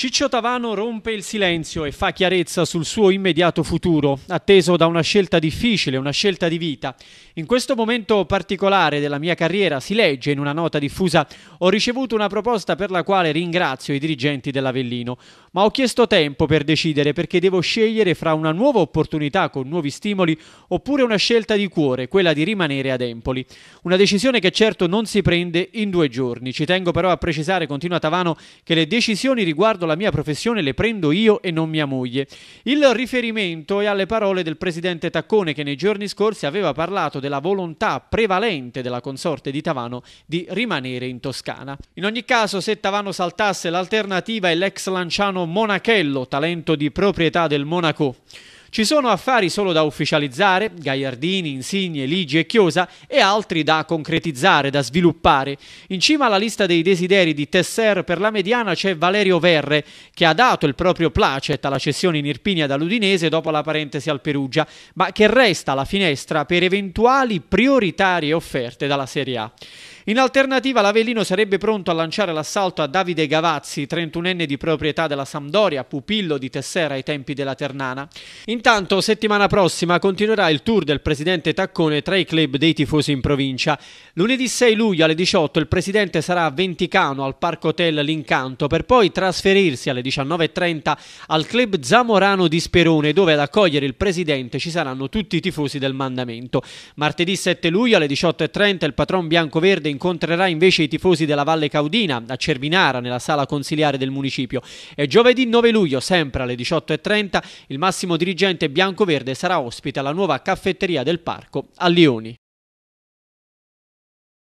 Ciccio Tavano rompe il silenzio e fa chiarezza sul suo immediato futuro, atteso da una scelta difficile, una scelta di vita. In questo momento particolare della mia carriera, si legge in una nota diffusa, ho ricevuto una proposta per la quale ringrazio i dirigenti dell'Avellino, ma ho chiesto tempo per decidere perché devo scegliere fra una nuova opportunità con nuovi stimoli oppure una scelta di cuore, quella di rimanere ad Empoli. Una decisione che certo non si prende in due giorni. Ci tengo però a precisare, continua Tavano, che le decisioni riguardo la mia professione le prendo io e non mia moglie. Il riferimento è alle parole del presidente Taccone che nei giorni scorsi aveva parlato della volontà prevalente della consorte di Tavano di rimanere in Toscana. In ogni caso, se Tavano saltasse l'alternativa è l'ex lanciano Monachello, talento di proprietà del Monaco. Ci sono affari solo da ufficializzare, Gagliardini, Insigne, Ligi e Chiosa, e altri da concretizzare, da sviluppare. In cima alla lista dei desideri di Tesser per la mediana c'è Valerio Verre, che ha dato il proprio placet alla cessione in Irpinia dall'Udinese dopo la parentesi al Perugia, ma che resta alla finestra per eventuali prioritarie offerte dalla Serie A. In alternativa l'Avellino sarebbe pronto a lanciare l'assalto a Davide Gavazzi, 31enne di proprietà della Sampdoria, pupillo di Tessera ai tempi della Ternana. Intanto settimana prossima continuerà il tour del presidente Taccone tra i club dei tifosi in provincia. Lunedì 6 luglio alle 18 il presidente sarà a Venticano al Parco Hotel L'Incanto per poi trasferirsi alle 19.30 al club Zamorano di Sperone dove ad accogliere il presidente ci saranno tutti i tifosi del mandamento. Martedì 7 luglio alle 18.30 il patron bianco-verde incontrerà invece i tifosi della Valle Caudina a Cervinara nella sala consiliare del municipio e giovedì 9 luglio sempre alle 18.30 il massimo dirigente bianco-verde sarà ospite alla nuova caffetteria del parco a Lioni.